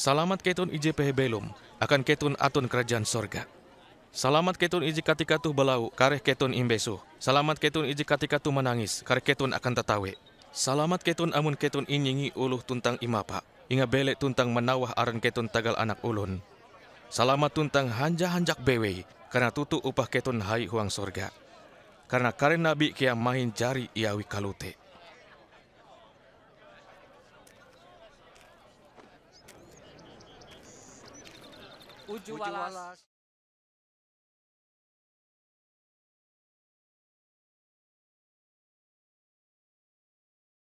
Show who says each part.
Speaker 1: Salamat ketun ije pehebelum, akan ketun atun kerajaan sorga. Salamat ketun iji katikatu belau, kareh ketun imbesu. Salamat ketun iji katikatu menangis, kareh ketun akan tatawe. Salamat ketun amun ketun inyingi uluh tuntang imapa, inga belek tuntang menawah aran ketun tagal anak ulun. Salamat tuntang hanja-hanjak bewe, karena tutu upah ketun hai huang sorga. Karena karen nabi kia main jari iawi kalute.
Speaker 2: Ujjwalas.